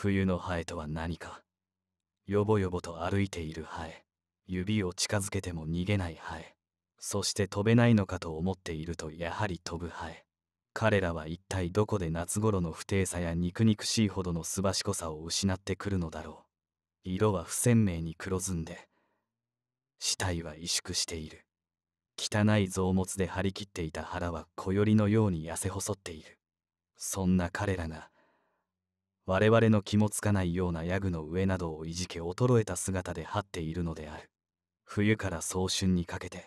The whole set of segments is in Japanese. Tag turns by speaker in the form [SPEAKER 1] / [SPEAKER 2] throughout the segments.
[SPEAKER 1] 冬のハエとは何か。よぼよぼと歩いているハエ。指を近づけても逃げないハエ。そして飛べないのかと思っているとやはり飛ぶハエ。彼らは一体どこで夏頃の不定さや肉々しいほどのすばしこさを失ってくるのだろう。色は不鮮明に黒ずんで、死体は萎縮している。汚い臓物で張り切っていた腹は小よりのように痩せ細っている。そんな彼らが、我々の気もつかないようなヤグの上などをいじけ衰えた姿で張っているのである冬から早春にかけて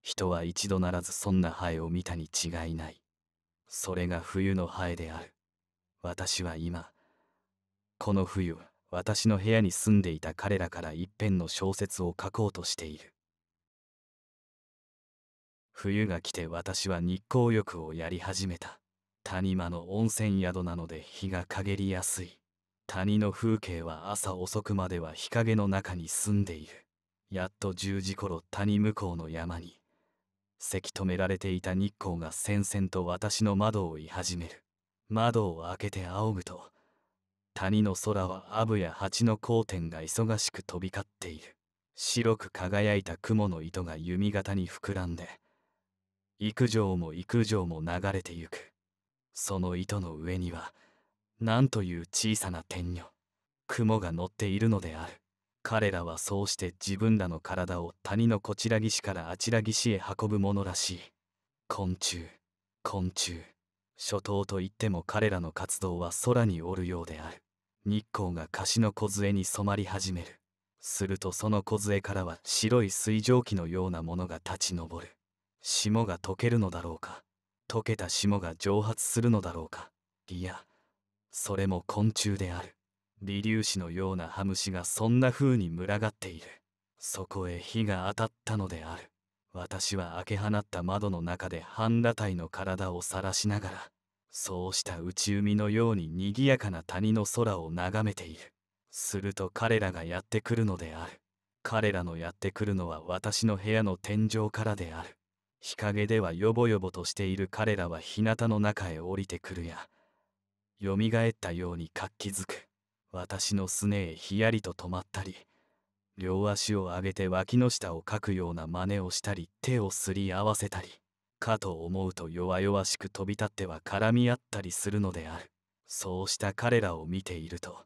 [SPEAKER 1] 人は一度ならずそんなハエを見たに違いないそれが冬のハエである私は今この冬私の部屋に住んでいた彼らから一編の小説を書こうとしている冬が来て私は日光浴をやり始めた谷間の温泉宿なので日が陰りやすい谷の風景は朝遅くまでは日陰の中に住んでいるやっと10時頃谷向こうの山にせき止められていた日光がせんせんと私の窓を言い始める窓を開けて仰ぐと谷の空はアブや蜂の交点が忙しく飛び交っている白く輝いた雲の糸が弓形に膨らんで幾条も幾条も流れてゆくその糸の上には何という小さな天女雲が乗っているのである彼らはそうして自分らの体を谷のこちら岸からあちら岸へ運ぶものらしい昆虫昆虫初頭といっても彼らの活動は空におるようである日光が貸の梢に染まり始めるするとその梢からは白い水蒸気のようなものが立ち上る霜が溶けるのだろうか溶けた霜が蒸発するのだろうかいやそれも昆虫である微粒子のようなハムシがそんな風に群がっているそこへ火が当たったのである私は開け放った窓の中で半裸体の体を晒しながらそうした内海のように賑やかな谷の空を眺めているすると彼らがやってくるのである彼らのやってくるのは私の部屋の天井からである日陰ではよぼよぼとしている彼らは日向の中へ降りてくるやよみがえったように活気づく私のすねへひやりと止まったり両足を上げて脇の下をかくような真似をしたり手をすり合わせたりかと思うと弱々しく飛び立っては絡み合ったりするのであるそうした彼らを見ていると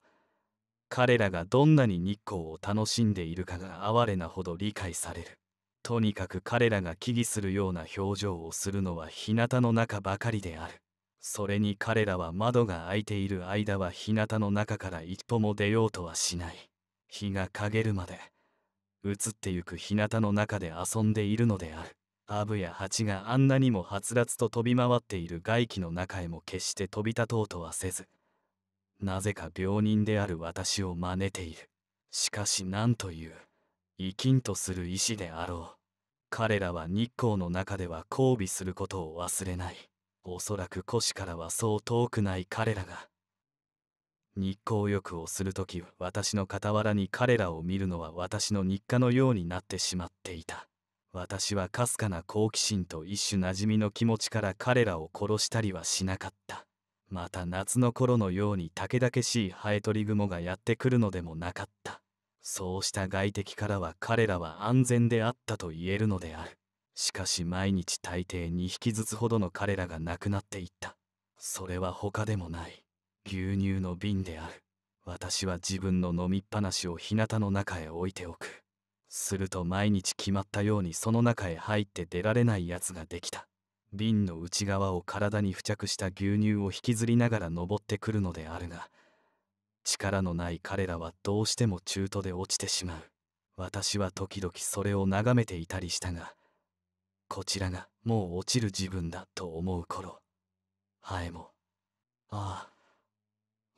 [SPEAKER 1] 彼らがどんなに日光を楽しんでいるかが哀れなほど理解されるとにかく彼らが危惧するような表情をするのは日向の中ばかりであるそれに彼らは窓が開いている間は日向の中から一歩も出ようとはしない日が陰るまで移ってゆく日向の中で遊んでいるのであるアブやハチがあんなにもはつらつと飛び回っている外気の中へも決して飛び立とうとはせずなぜか病人である私を真似ているしかし何という生きんとする意志であろう彼らは日光の中では交尾することを忘れないおそらく腰からはそう遠くない彼らが日光浴をする時私の傍らに彼らを見るのは私の日課のようになってしまっていた私はかすかな好奇心と一種なじみの気持ちから彼らを殺したりはしなかったまた夏の頃のようにたけだけしいハエトリグモがやってくるのでもなかったそうした外敵からは彼らは安全であったと言えるのであるしかし毎日大抵2匹ずつほどの彼らが亡くなっていったそれは他でもない牛乳の瓶である私は自分の飲みっぱなしを日向の中へ置いておくすると毎日決まったようにその中へ入って出られないやつができた瓶の内側を体に付着した牛乳を引きずりながら登ってくるのであるが力のない彼らはどうしても中途で落ちてしまう私は時々それを眺めていたりしたがこちらがもう落ちる自分だと思う頃ハエもあ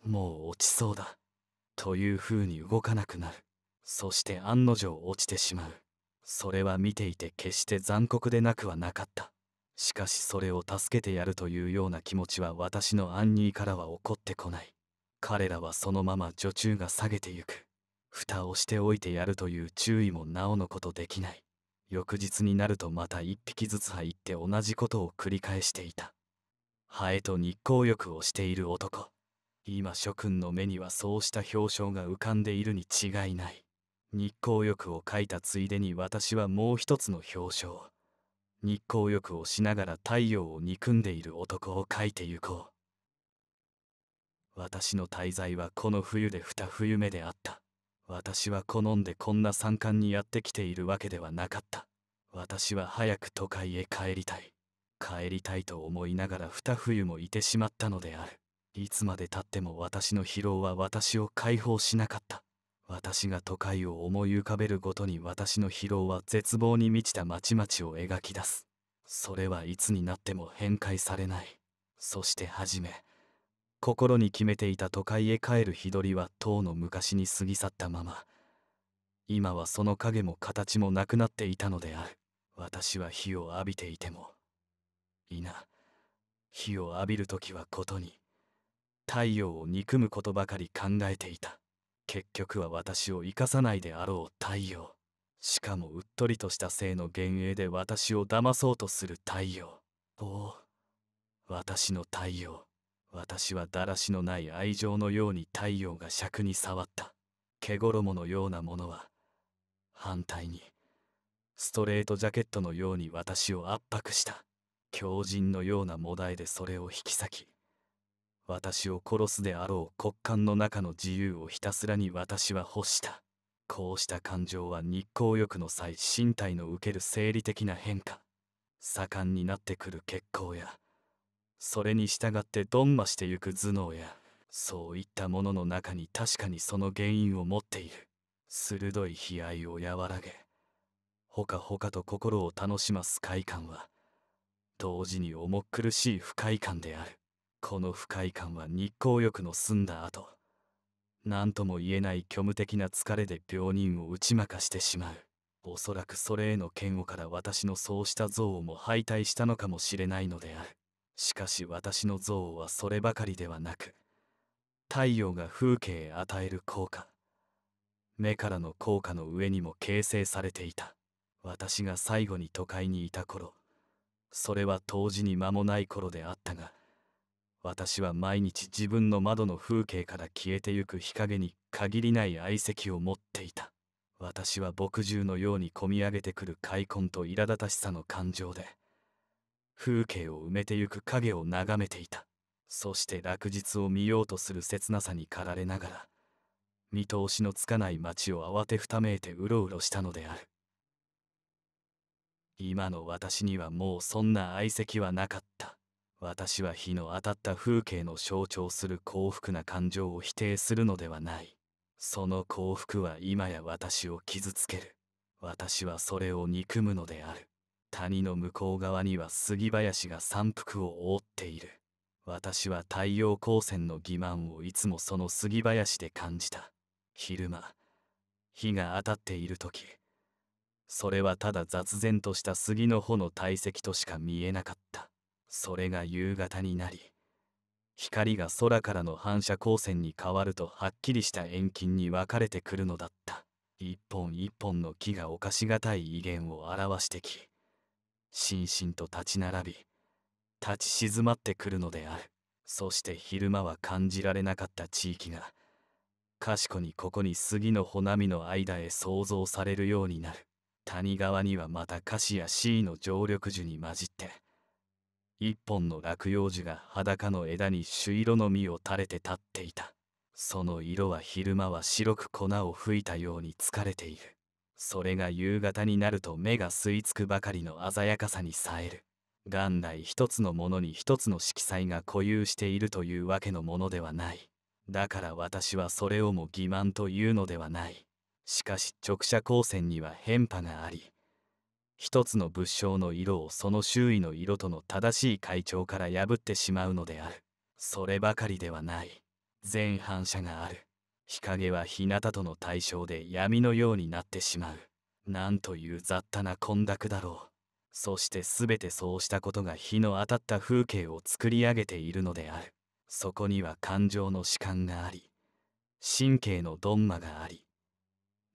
[SPEAKER 1] あもう落ちそうだというふうに動かなくなるそして案の定落ちてしまうそれは見ていて決して残酷でなくはなかったしかしそれを助けてやるというような気持ちは私の安ーからは起こってこない彼らはそのまま女中が下げてゆく蓋をしておいてやるという注意もなおのことできない翌日になるとまた一匹ずつ入って同じことを繰り返していたハエと日光浴をしている男今諸君の目にはそうした表彰が浮かんでいるに違いない日光浴を書いたついでに私はもう一つの表彰日光浴をしながら太陽を憎んでいる男を書いてゆこう私の滞在はこの冬で2冬目であった。私は好んでこんな山間にやってきているわけではなかった。私は早く都会へ帰りたい。帰りたいと思いながら二冬もいてしまったのである。いつまでたっても私の疲労は私を解放しなかった。私が都会を思い浮かべるごとに私の疲労は絶望に満ちた町々を描き出す。それはいつになっても変解されない。そしてはじめ、心に決めていた都会へ帰る日取りはとうの昔に過ぎ去ったまま今はその影も形もなくなっていたのである私は火を浴びていてもいな火を浴びる時はことに太陽を憎むことばかり考えていた結局は私を生かさないであろう太陽しかもうっとりとした性の幻影で私を騙そうとする太陽おお私の太陽私はだらしのない愛情のように太陽が尺に触った毛衣のようなものは反対にストレートジャケットのように私を圧迫した狂人のようなもだえでそれを引き裂き私を殺すであろう骨幹の中の自由をひたすらに私は欲したこうした感情は日光浴の際身体の受ける生理的な変化盛んになってくる血行やそれに従ってどんましてゆく頭脳やそういったものの中に確かにその原因を持っている鋭い悲哀を和らげほかほかと心を楽します快感は同時に重苦しい不快感であるこの不快感は日光浴の済んだ後何とも言えない虚無的な疲れで病人を打ち負かしてしまうおそらくそれへの嫌悪から私のそうした憎悪も敗退したのかもしれないのであるしかし私の憎悪はそればかりではなく太陽が風景へ与える効果目からの効果の上にも形成されていた私が最後に都会にいた頃それは当時に間もない頃であったが私は毎日自分の窓の風景から消えてゆく日陰に限りない愛席を持っていた私は墨汁のように込み上げてくる開墾と苛立たしさの感情で風景を埋めてゆく影を眺めていたそして落日を見ようとする切なさに駆られながら見通しのつかない街を慌てふためいてうろうろしたのである今の私にはもうそんな相席はなかった私は日の当たった風景の象徴する幸福な感情を否定するのではないその幸福は今や私を傷つける私はそれを憎むのである谷の向こう側には杉林が山腹を覆っている私は太陽光線の欺瞞をいつもその杉林で感じた昼間日が当たっている時それはただ雑然とした杉の穂の堆積としか見えなかったそれが夕方になり光が空からの反射光線に変わるとはっきりした遠近に分かれてくるのだった一本一本の木が侵しがたい威厳を表してきしんしんと立ち並び立ち静まってくるのであるそして昼間は感じられなかった地域がかしこにここに杉の穂波の間へ想像されるようになる谷川にはまた菓子やシイの常緑樹に混じって一本の落葉樹が裸の枝に朱色の実を垂れて立っていたその色は昼間は白く粉を吹いたように疲れているそれが夕方になると目が吸い付くばかりの鮮やかさに冴える元来一つのものに一つの色彩が固有しているというわけのものではないだから私はそれをも欺瞞というのではないしかし直射光線には変化があり一つの物証の色をその周囲の色との正しい階調から破ってしまうのであるそればかりではない全反射がある日陰は日向との対象で闇のようになってしまう。なんという雑多な混濁だろう。そして全てそうしたことが日の当たった風景を作り上げているのである。そこには感情の主観があり、神経のドンマがあり、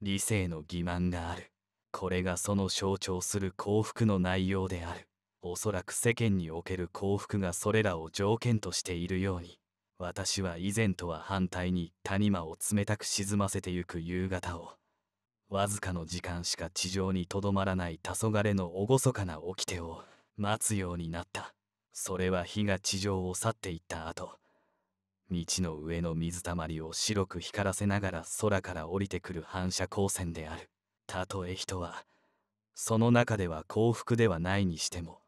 [SPEAKER 1] 理性の欺瞞がある。これがその象徴する幸福の内容である。おそらく世間における幸福がそれらを条件としているように。私は以前とは反対に谷間を冷たく沈ませてゆく夕方をわずかの時間しか地上にとどまらない黄昏の厳かな掟を待つようになったそれは火が地上を去っていった後道の上の水たまりを白く光らせながら空から降りてくる反射光線であるたとえ人はその中では幸福ではないにしても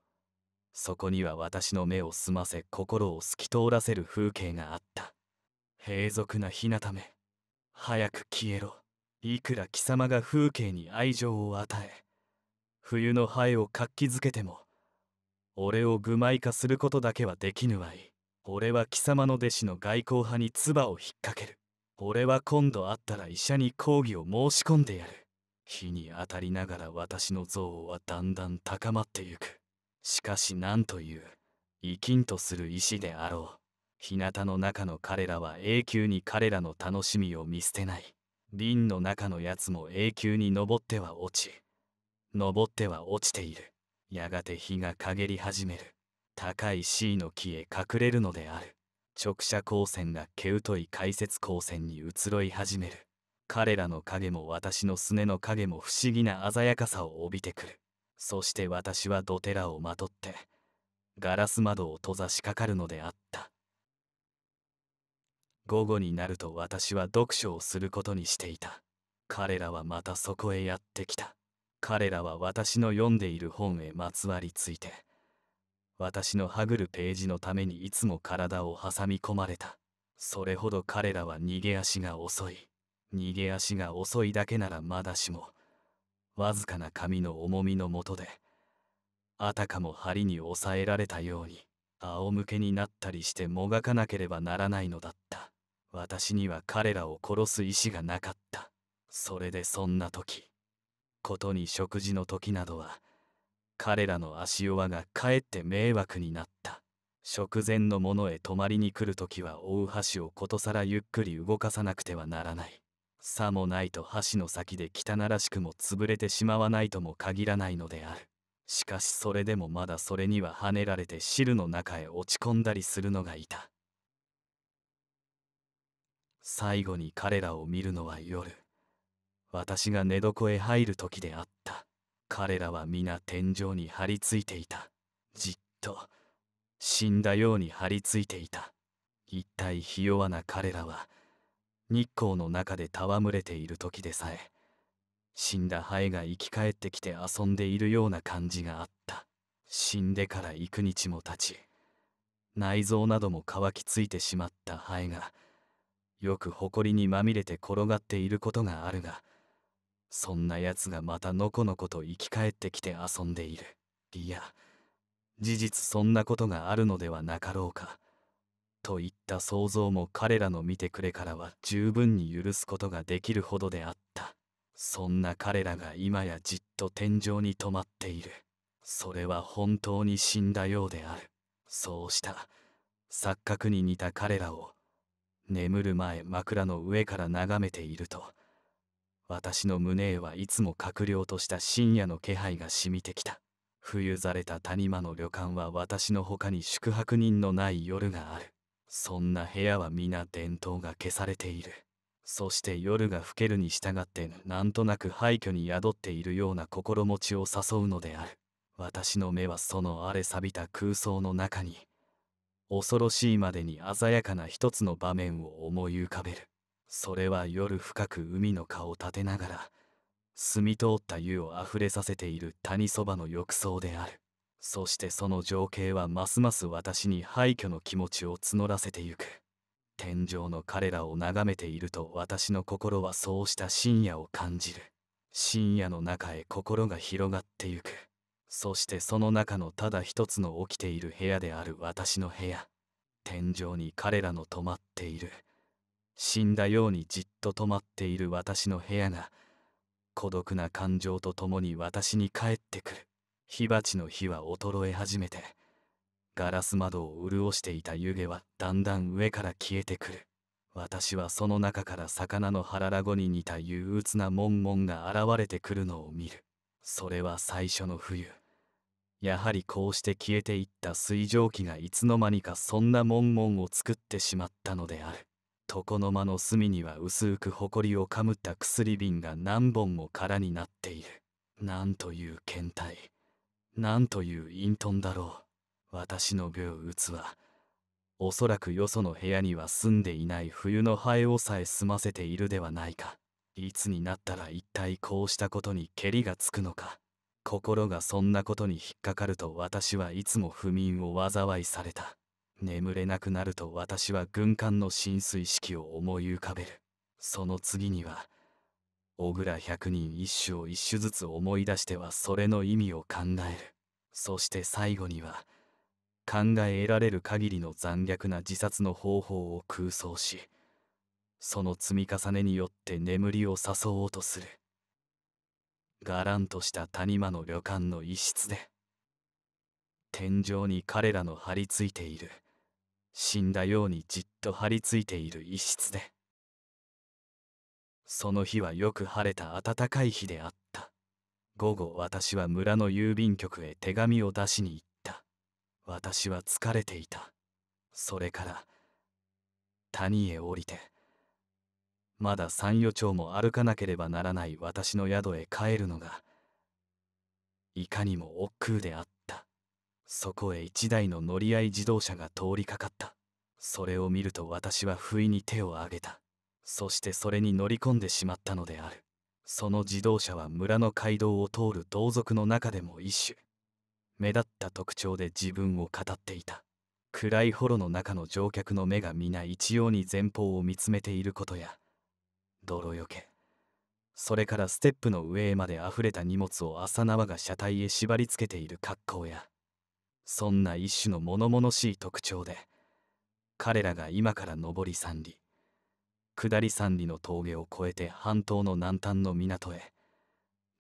[SPEAKER 1] そこには私の目を澄ませ心を透き通らせる風景があった平俗な日なため早く消えろいくら貴様が風景に愛情を与え冬の蠅を活気づけても俺を愚枚化することだけはできぬわい俺は貴様の弟子の外交派に唾を引っ掛ける俺は今度会ったら医者に抗議を申し込んでやる火に当たりながら私の憎悪はだんだん高まってゆくしかし何という生きんとする石であろう日向の中の彼らは永久に彼らの楽しみを見捨てない瓶の中のやつも永久に登っては落ち登っては落ちているやがて日が陰り始める高い C の木へ隠れるのである直射光線が毛太い解説光線に移ろい始める彼らの影も私のすねの影も不思議な鮮やかさを帯びてくるそして私はドテラをまとってガラス窓を閉ざしかかるのであった午後になると私は読書をすることにしていた彼らはまたそこへやってきた彼らは私の読んでいる本へまつわりついて私のはぐるページのためにいつも体を挟み込まれたそれほど彼らは逃げ足が遅い逃げ足が遅いだけならまだしもわずかな髪の重みのもとであたかも針に抑えられたように仰向けになったりしてもがかなければならないのだった私には彼らを殺す意志がなかったそれでそんな時ことに食事の時などは彼らの足弱がかえって迷惑になった食前のものへ泊まりに来る時は大橋をことさらゆっくり動かさなくてはならないさもないと箸の先で汚らしくも潰れてしまわないとも限らないのである。しかしそれでもまだそれには跳ねられて汁の中へ落ち込んだりするのがいた。最後に彼らを見るのは夜。私が寝床へ入る時であった。彼らは皆天井に張り付いていた。じっと、死んだように張り付いていた。一体ひ弱な彼らは、日光の中で戯れている時でさえ死んだハエが生き返ってきて遊んでいるような感じがあった死んでから幾日も経ち内臓なども乾きついてしまったハエがよく埃にまみれて転がっていることがあるがそんなやつがまたのこのこと生き返ってきて遊んでいるいや事実そんなことがあるのではなかろうかといった想像も彼らの見てくれからは十分に許すことができるほどであったそんな彼らが今やじっと天井に止まっているそれは本当に死んだようであるそうした錯覚に似た彼らを眠る前枕の上から眺めていると私の胸へはいつも閣僚とした深夜の気配が染みてきた冬ざれた谷間の旅館は私の他に宿泊人のない夜があるそんな部屋は皆伝統が消されているそして夜が更けるに従ってなんとなく廃墟に宿っているような心持ちを誘うのである私の目はその荒れ錆びた空想の中に恐ろしいまでに鮮やかな一つの場面を思い浮かべるそれは夜深く海の顔を立てながら澄み通った湯をあふれさせている谷そばの浴槽であるそしてその情景はますます私に廃墟の気持ちを募らせてゆく天井の彼らを眺めていると私の心はそうした深夜を感じる深夜の中へ心が広がってゆくそしてその中のただ一つの起きている部屋である私の部屋天井に彼らの止まっている死んだようにじっと止まっている私の部屋が孤独な感情とともに私に帰ってくる火鉢の火は衰え始めてガラス窓を潤していた湯気はだんだん上から消えてくる私はその中から魚の腹ラゴに似た憂鬱なモンモンが現れてくるのを見るそれは最初の冬やはりこうして消えていった水蒸気がいつの間にかそんなモンモンを作ってしまったのである床の間の隅には薄くほこりをかむった薬瓶が何本も空になっているなんという検体なんという隠遁だろう。私の病うつは、おそらくよその部屋には住んでいない冬のハエをさえ済ませているではないか。いつになったら一体こうしたことにけりがつくのか。心がそんなことに引っかかると私はいつも不眠を災いされた。眠れなくなると私は軍艦の浸水式を思い浮かべる。その次には、小倉百人一首を一首ずつ思い出してはそれの意味を考える。そして最後には、考えられる限りの残虐な自殺の方法を空想し、その積み重ねによって眠りを誘おうとする。がらんとした谷間の旅館の一室で、天井に彼らの張り付いている、死んだようにじっと張り付いている一室で。その日はよく晴れた暖かい日であった午後私は村の郵便局へ手紙を出しに行った私は疲れていたそれから谷へ降りてまだ三余町も歩かなければならない私の宿へ帰るのがいかにも億劫であったそこへ一台の乗り合い自動車が通りかかったそれを見ると私は不意に手を挙げたそしてそれに乗り込んでしまったのであるその自動車は村の街道を通る同族の中でも一種目立った特徴で自分を語っていた暗い幌の中の乗客の目が皆一様に前方を見つめていることや泥よけそれからステップの上へまで溢れた荷物を朝縄が車体へ縛り付けている格好やそんな一種の物々しい特徴で彼らが今から上り三里下り三里の峠を越えて半島の南端の港へ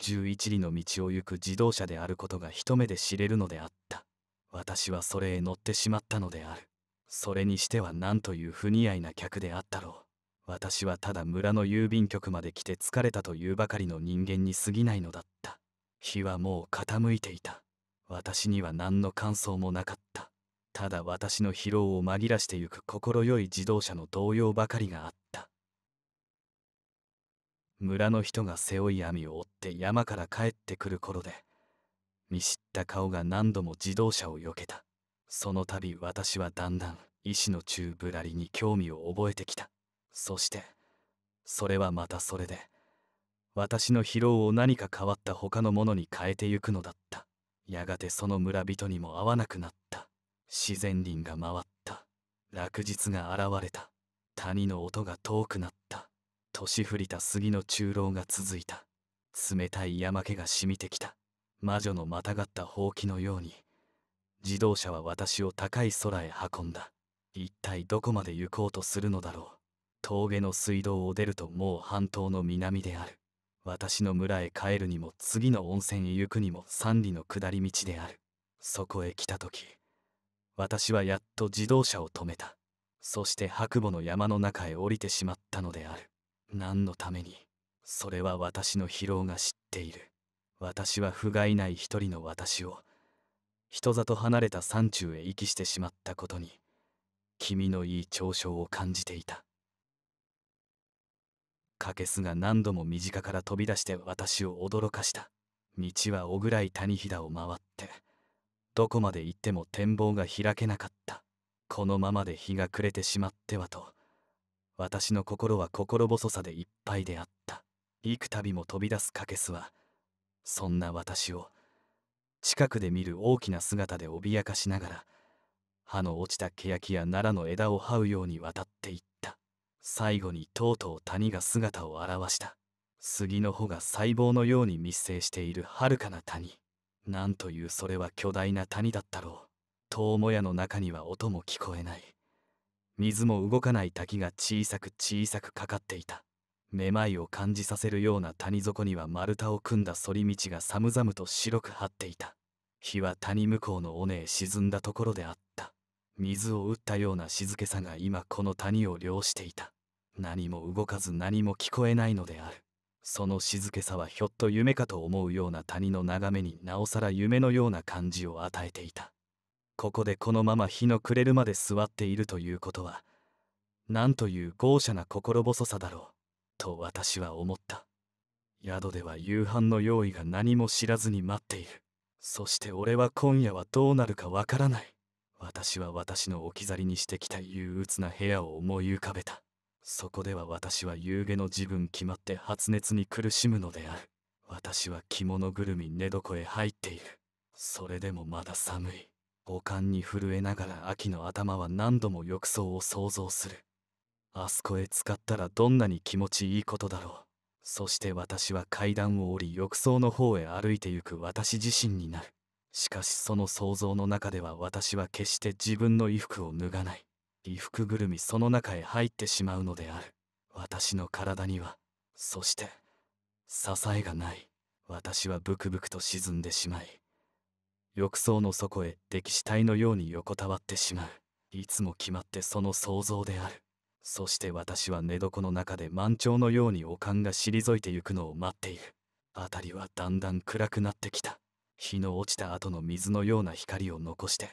[SPEAKER 1] 11里の道を行く自動車であることが一目で知れるのであった私はそれへ乗ってしまったのであるそれにしては何という不似合いな客であったろう私はただ村の郵便局まで来て疲れたというばかりの人間に過ぎないのだった日はもう傾いていた私には何の感想もなかったただ私の疲労を紛らしてゆく快い自動車の動揺ばかりがあった村の人が背負い網を追って山から帰ってくる頃で見知った顔が何度も自動車を避けたその度私はだんだん医師の宙ぶらりに興味を覚えてきたそしてそれはまたそれで私の疲労を何か変わった他のものに変えてゆくのだったやがてその村人にも会わなくなった自然林が回った落日が現れた谷の音が遠くなった年降りた杉の中老が続いた冷たい山気が染みてきた魔女のまたがったほうきのように自動車は私を高い空へ運んだ一体どこまで行こうとするのだろう峠の水道を出るともう半島の南である私の村へ帰るにも次の温泉へ行くにも三里の下り道であるそこへ来た時私はやっと自動車を止めたそして白母の山の中へ降りてしまったのである何のためにそれは私の疲労が知っている私は不甲斐ない一人の私を人里離れた山中へ遺棄してしまったことに君のいい嘲笑を感じていたカケスが何度も身近から飛び出して私を驚かした道は小倉井谷飛騨を回ってどこまで行っても展望が開けなかったこのままで日が暮れてしまってはと私の心は心細さでいっぱいであった幾度も飛び出すカケスはそんな私を近くで見る大きな姿で脅かしながら歯の落ちたケヤキや奈良の枝を這うように渡っていった最後にとうとう谷が姿を現した杉の穂が細胞のように密生しているはるかな谷なんというそれは巨大な谷だったろう遠もやの中には音も聞こえない水も動かない滝が小さく小さくかかっていためまいを感じさせるような谷底には丸太を組んだ反り道が寒々と白く張っていた日は谷向こうの尾根へ沈んだところであった水を打ったような静けさが今この谷を漁していた何も動かず何も聞こえないのであるその静けさはひょっと夢かと思うような谷の眺めになおさら夢のような感じを与えていたここでこのまま日の暮れるまで座っているということはなんという豪奢な心細さだろうと私は思った宿では夕飯の用意が何も知らずに待っているそして俺は今夜はどうなるかわからない私は私の置き去りにしてきた憂鬱な部屋を思い浮かべたそこでは私は夕げの自分決まって発熱に苦しむのである。私は着物ぐるみ寝床へ入っている。それでもまだ寒い。五感に震えながら秋の頭は何度も浴槽を想像する。あそこへ使ったらどんなに気持ちいいことだろう。そして私は階段を降り浴槽の方へ歩いてゆく私自身になる。しかしその想像の中では私は決して自分の衣服を脱がない。衣服ぐるみその中へ入ってしまうのである私の体にはそして支えがない私はブクブクと沈んでしまい浴槽の底へ溺死体のように横たわってしまういつも決まってその想像であるそして私は寝床の中で満潮のようにおかんが退いてゆくのを待っている辺りはだんだん暗くなってきた日の落ちた後の水のような光を残して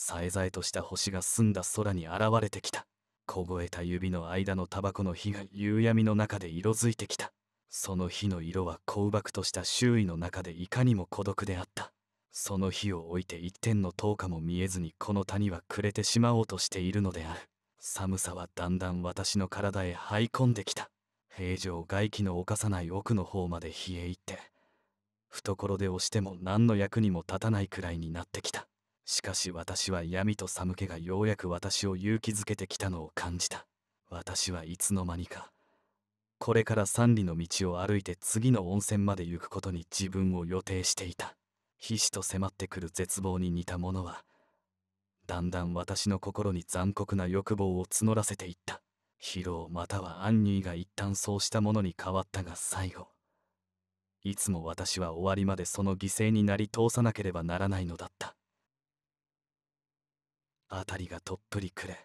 [SPEAKER 1] さえざえとした星が澄んだ空に現れてきた凍えた指の間のタバコの火が夕闇の中で色づいてきたその火の色はばくとした周囲の中でいかにも孤独であったその火を置いて一点の灯火も見えずにこの谷は暮れてしまおうとしているのである寒さはだんだん私の体へ這い込んできた平常外気の侵さない奥の方まで冷え入って懐で押しても何の役にも立たないくらいになってきたしかし私は闇と寒気がようやく私を勇気づけてきたのを感じた。私はいつの間にか、これから三里の道を歩いて次の温泉まで行くことに自分を予定していた。必死と迫ってくる絶望に似たものは、だんだん私の心に残酷な欲望を募らせていった。疲労または安ュイが一旦そうしたものに変わったが最後。いつも私は終わりまでその犠牲になり通さなければならないのだった。辺りがとっぷり暮れ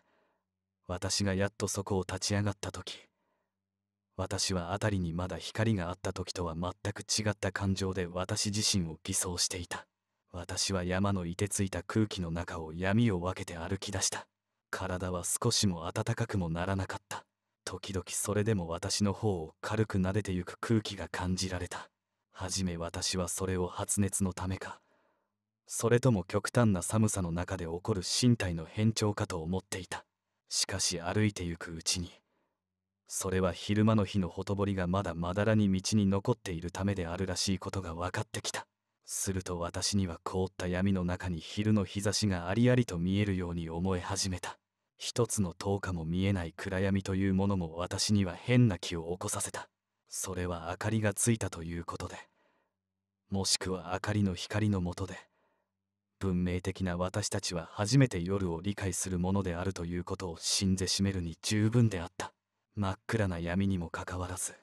[SPEAKER 1] 私がやっとそこを立ち上がった時私は辺りにまだ光があった時とは全く違った感情で私自身を偽装していた私は山の凍てついた空気の中を闇を分けて歩き出した体は少しも暖かくもならなかった時々それでも私の方を軽く撫でてゆく空気が感じられたはじめ私はそれを発熱のためかそれとも極端な寒さの中で起こる身体の変調かと思っていたしかし歩いてゆくうちにそれは昼間の日のほとぼりがまだまだらに道に残っているためであるらしいことが分かってきたすると私には凍った闇の中に昼の日差しがありありと見えるように思え始めた一つの灯火も見えない暗闇というものも私には変な気を起こさせたそれは明かりがついたということでもしくは明かりの光のもとで文明的な私たちは初めて夜を理解するものであるということをんでしめるに十分であった真っ暗な闇にもかかわらず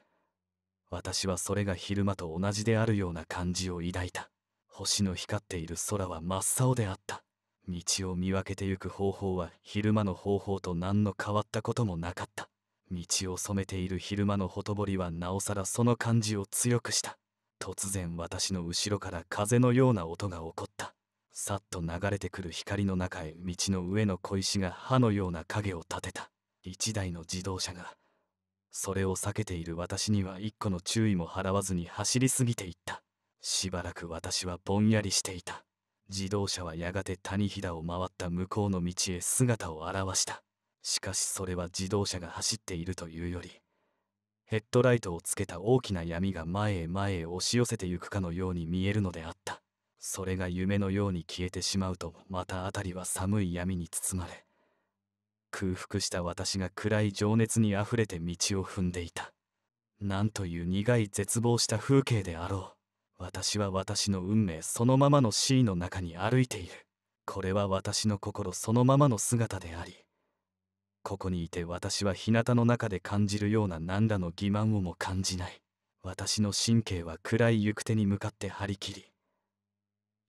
[SPEAKER 1] 私はそれが昼間と同じであるような感じを抱いた星の光っている空は真っ青であった道を見分けてゆく方法は昼間の方法と何の変わったこともなかった道を染めている昼間のほとぼりはなおさらその感じを強くした突然私の後ろから風のような音が起こったさっと流れてくる光の中へ道の上の小石が歯のような影を立てた一台の自動車がそれを避けている私には一個の注意も払わずに走り過ぎていったしばらく私はぼんやりしていた自動車はやがて谷飛騨を回った向こうの道へ姿を現したしかしそれは自動車が走っているというよりヘッドライトをつけた大きな闇が前へ前へ押し寄せてゆくかのように見えるのであったそれが夢のように消えてしまうとまた辺りは寒い闇に包まれ空腹した私が暗い情熱にあふれて道を踏んでいたなんという苦い絶望した風景であろう私は私の運命そのままの C の中に歩いているこれは私の心そのままの姿でありここにいて私は日向の中で感じるような何らの欺瞞をも感じない私の神経は暗い行く手に向かって張り切り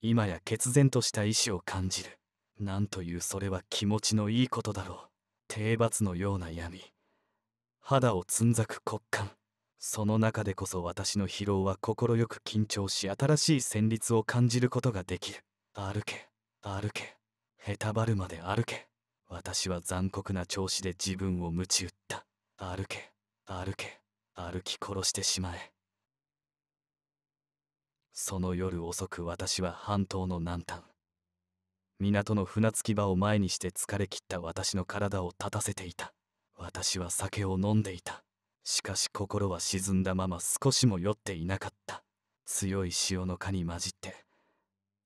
[SPEAKER 1] 今や決然とした意志を感じるなんというそれは気持ちのいいことだろう低罰のような闇肌をつんざく骨幹その中でこそ私の疲労は快く緊張し新しい旋律を感じることができる歩け歩けへたばるまで歩け私は残酷な調子で自分を鞭打った歩け歩け歩き殺してしまえその夜遅く私は半島の南端港の船着き場を前にして疲れ切った私の体を立たせていた私は酒を飲んでいたしかし心は沈んだまま少しも酔っていなかった強い潮の蚊に混じって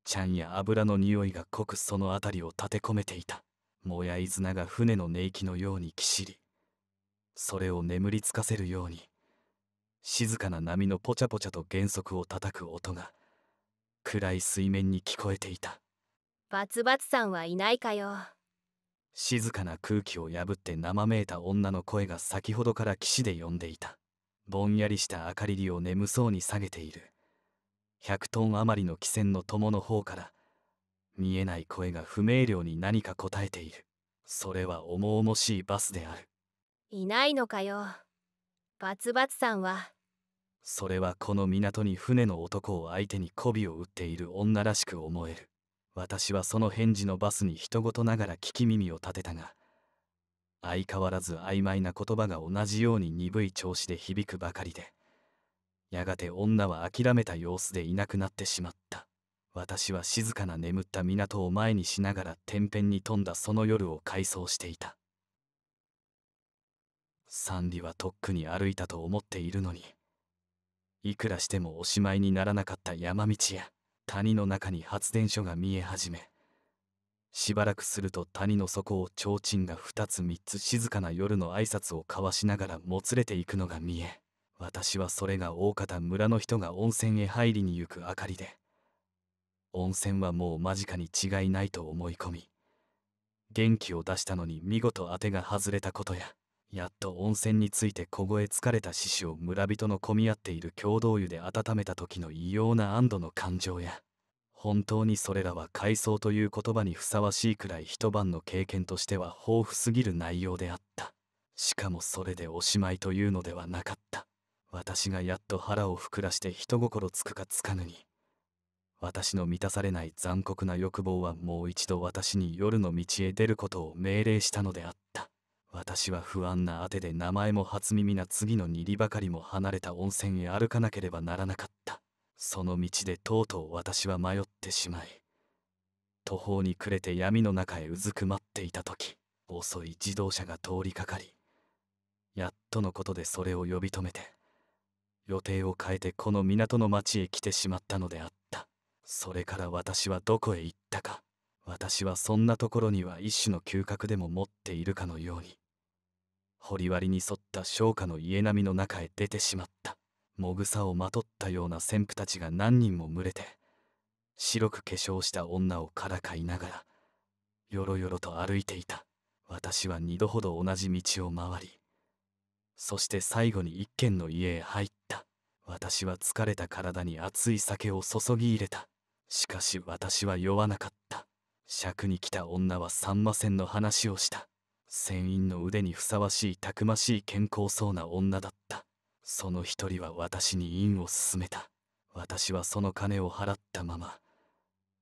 [SPEAKER 1] ちゃんや油の匂いが濃くその辺りを立て込めていたもやい綱が船の寝息のようにきしりそれを眠りつかせるように静かな波のポチャポチャと減速を叩く音が暗い水面に聞こえていたバツバツさんはいないかよ静かな空気を破って生めいた女の声が先ほどから岸で呼んでいたぼんやりした明かりりを眠そうに下げている100トン余りの汽船の友の方から見えない声が不明瞭に何か答えているそれは重々しいバスであるいないのかよバツバツさんはそれはこの港に船の男を相手に媚びを打っている女らしく思える私はその返事のバスに人事ながら聞き耳を立てたが相変わらず曖昧な言葉が同じように鈍い調子で響くばかりでやがて女は諦めた様子でいなくなってしまった私は静かな眠った港を前にしながら天変に富んだその夜を回想していたサンリはとっくに歩いたと思っているのにいくらしてもおしまいにならなかった山道や谷の中に発電所が見え始めしばらくすると谷の底を提灯が2つ3つ静かな夜の挨拶を交わしながらもつれていくのが見え私はそれが大方村の人が温泉へ入りに行く明かりで温泉はもう間近に違いないと思い込み元気を出したのに見事当てが外れたことややっと温泉について凍え疲れた獅子を村人の混み合っている共同湯で温めた時の異様な安堵の感情や本当にそれらは回想という言葉にふさわしいくらい一晩の経験としては豊富すぎる内容であったしかもそれでおしまいというのではなかった私がやっと腹を膨らして人心つくかつかぬに私の満たされない残酷な欲望はもう一度私に夜の道へ出ることを命令したのであった私は不安なあてで名前も初耳な次の二里ばかりも離れた温泉へ歩かなければならなかったその道でとうとう私は迷ってしまい途方に暮れて闇の中へうずくまっていた時遅い自動車が通りかかりやっとのことでそれを呼び止めて予定を変えてこの港の町へ来てしまったのであったそれから私はどこへ行ったか私はそんなところには一種の嗅覚でも持っているかのように堀割に沿った商家の家並みの中へ出てしまったもぐさをまとったような先婦たちが何人も群れて白く化粧した女をからかいながらよろよろと歩いていた私は二度ほど同じ道を回りそして最後に一軒の家へ入った私は疲れた体に熱い酒を注ぎ入れたしかし私は酔わなかった尺に来た女はさんまんの話をした船員の腕にふさわしいたくましい健康そうな女だったその一人は私に院を勧めた私はその金を払ったまま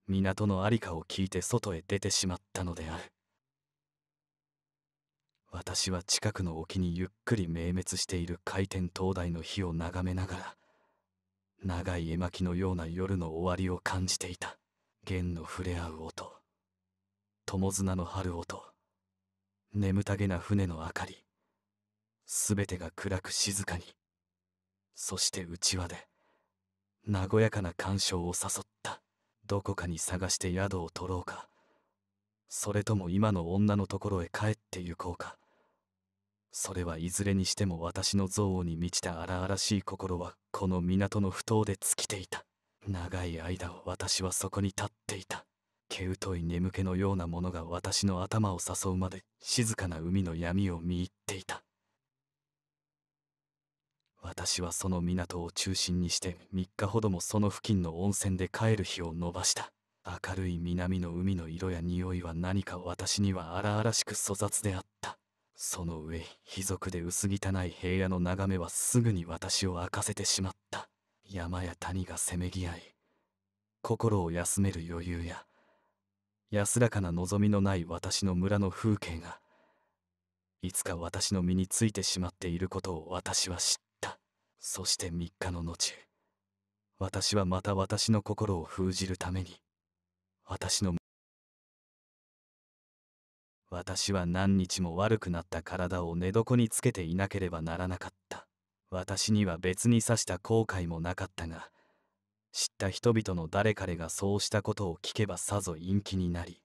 [SPEAKER 1] 港の在りかを聞いて外へ出てしまったのである私は近くの沖にゆっくり明滅している回転灯台の火を眺めながら長い絵巻のような夜の終わりを感じていた弦の触れ合う音友綱の春音眠たげな船の明かりすべてが暗く静かにそしてうちわで和やかな鑑賞を誘ったどこかに探して宿を取ろうかそれとも今の女のところへ帰って行こうかそれはいずれにしても私の憎悪に満ちた荒々しい心はこの港の不当で尽きていた長い間を私はそこに立っていた毛疎い眠気のようなものが私の頭を誘うまで静かな海の闇を見入っていた私はその港を中心にして3日ほどもその付近の温泉で帰る日を延ばした明るい南の海の色や匂いは何か私には荒々しく粗雑であったその上貴族で薄汚い平野の眺めはすぐに私を明かせてしまった山や谷がせめぎ合い心を休める余裕や安らかな望みのない私の村の風景がいつか私の身についてしまっていることを私は知ったそして3日の後私はまた私の心を封じるために私の私は何日も悪くなった体を寝床につけていなければならなかった私には別に刺した後悔もなかったが知った人々の誰彼がそうしたことを聞けばさぞ陰気になり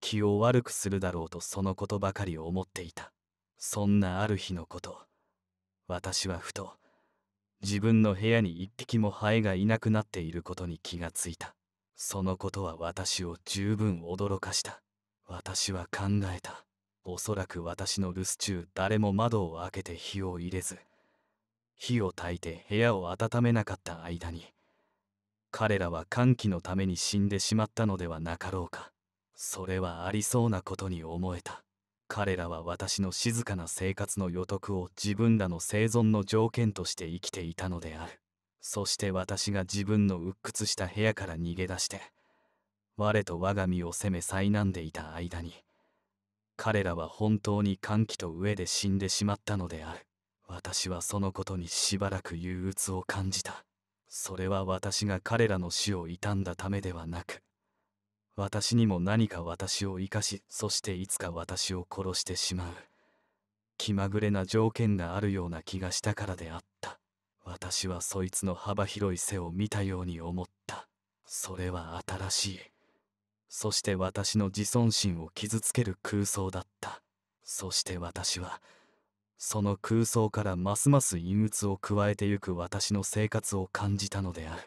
[SPEAKER 1] 気を悪くするだろうとそのことばかり思っていたそんなある日のこと私はふと自分の部屋に一匹もハエがいなくなっていることに気がついたそのことは私を十分驚かした私は考えたおそらく私の留守中誰も窓を開けて火を入れず火を焚いて部屋を温めなかった間に彼らは歓喜のために死んでしまったのではなかろうかそれはありそうなことに思えた彼らは私の静かな生活の予得を自分らの生存の条件として生きていたのであるそして私が自分の鬱屈した部屋から逃げ出して我と我が身を責め災難でいた間に彼らは本当に歓喜と飢えで死んでしまったのである私はそのことにしばらく憂鬱を感じたそれは私が彼らの死を悼んだためではなく私にも何か私を生かしそしていつか私を殺してしまう気まぐれな条件があるような気がしたからであった私はそいつの幅広い背を見たように思ったそれは新しいそして私の自尊心を傷つける空想だったそして私はその空想からますます陰鬱を加えてゆく私の生活を感じたのである